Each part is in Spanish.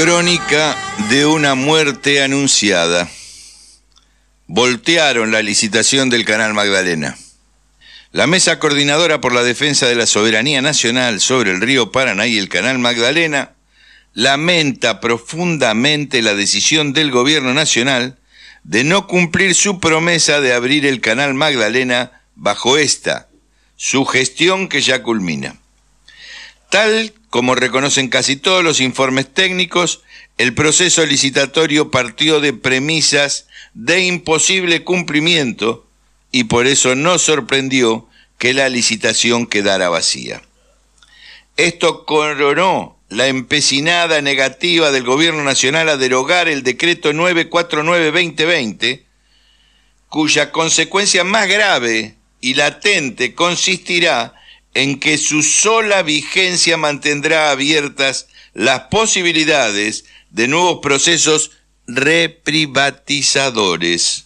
Crónica de una muerte anunciada. Voltearon la licitación del Canal Magdalena. La Mesa Coordinadora por la Defensa de la Soberanía Nacional sobre el río Paraná y el Canal Magdalena lamenta profundamente la decisión del Gobierno Nacional de no cumplir su promesa de abrir el Canal Magdalena bajo esta, su gestión que ya culmina. Tal como reconocen casi todos los informes técnicos, el proceso licitatorio partió de premisas de imposible cumplimiento y por eso no sorprendió que la licitación quedara vacía. Esto coronó la empecinada negativa del Gobierno Nacional a derogar el decreto 949-2020, cuya consecuencia más grave y latente consistirá en que su sola vigencia mantendrá abiertas las posibilidades de nuevos procesos reprivatizadores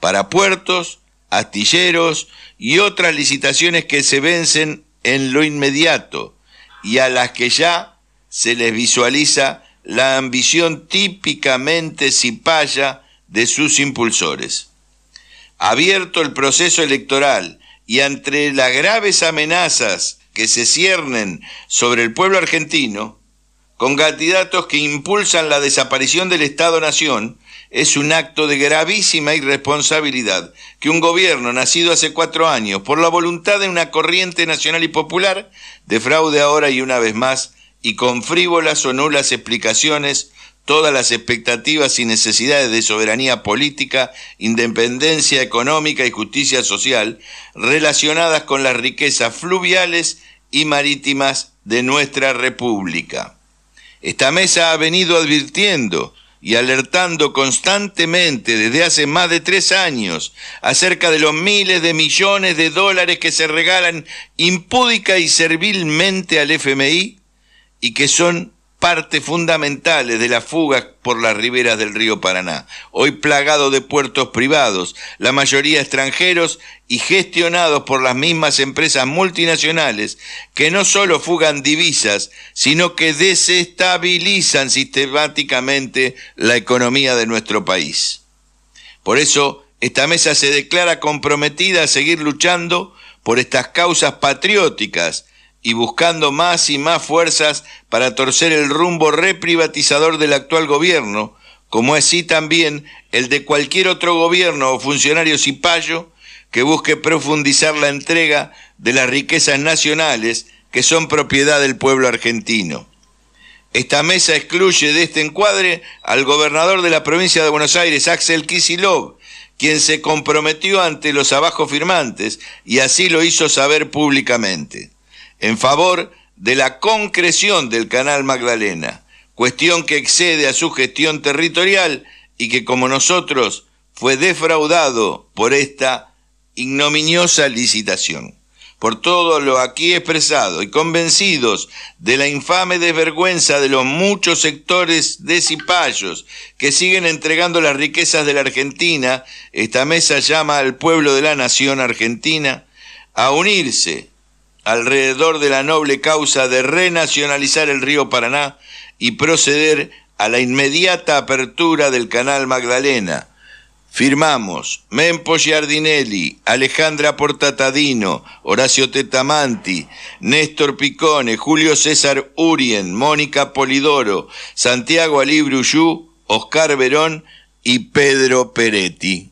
para puertos, astilleros y otras licitaciones que se vencen en lo inmediato y a las que ya se les visualiza la ambición típicamente cipaya de sus impulsores. Abierto el proceso electoral y entre las graves amenazas que se ciernen sobre el pueblo argentino, con candidatos que impulsan la desaparición del Estado-Nación, es un acto de gravísima irresponsabilidad que un gobierno nacido hace cuatro años por la voluntad de una corriente nacional y popular defraude ahora y una vez más y con frívolas o nulas explicaciones todas las expectativas y necesidades de soberanía política, independencia económica y justicia social relacionadas con las riquezas fluviales y marítimas de nuestra República. Esta mesa ha venido advirtiendo y alertando constantemente desde hace más de tres años acerca de los miles de millones de dólares que se regalan impúdica y servilmente al FMI y que son partes fundamentales de la fuga por las riberas del río Paraná, hoy plagado de puertos privados, la mayoría extranjeros y gestionados por las mismas empresas multinacionales que no solo fugan divisas, sino que desestabilizan sistemáticamente la economía de nuestro país. Por eso, esta mesa se declara comprometida a seguir luchando por estas causas patrióticas, y buscando más y más fuerzas para torcer el rumbo reprivatizador del actual gobierno, como es así también el de cualquier otro gobierno o funcionario cipayo que busque profundizar la entrega de las riquezas nacionales que son propiedad del pueblo argentino. Esta mesa excluye de este encuadre al gobernador de la provincia de Buenos Aires, Axel Kisilov, quien se comprometió ante los abajo firmantes y así lo hizo saber públicamente en favor de la concreción del Canal Magdalena, cuestión que excede a su gestión territorial y que como nosotros fue defraudado por esta ignominiosa licitación. Por todo lo aquí expresado y convencidos de la infame desvergüenza de los muchos sectores de cipayos que siguen entregando las riquezas de la Argentina, esta mesa llama al pueblo de la nación argentina a unirse alrededor de la noble causa de renacionalizar el río Paraná y proceder a la inmediata apertura del canal Magdalena. Firmamos Mempo Giardinelli, Alejandra Portatadino, Horacio Tetamanti, Néstor Picone, Julio César Urien, Mónica Polidoro, Santiago Alí Oscar Verón y Pedro Peretti.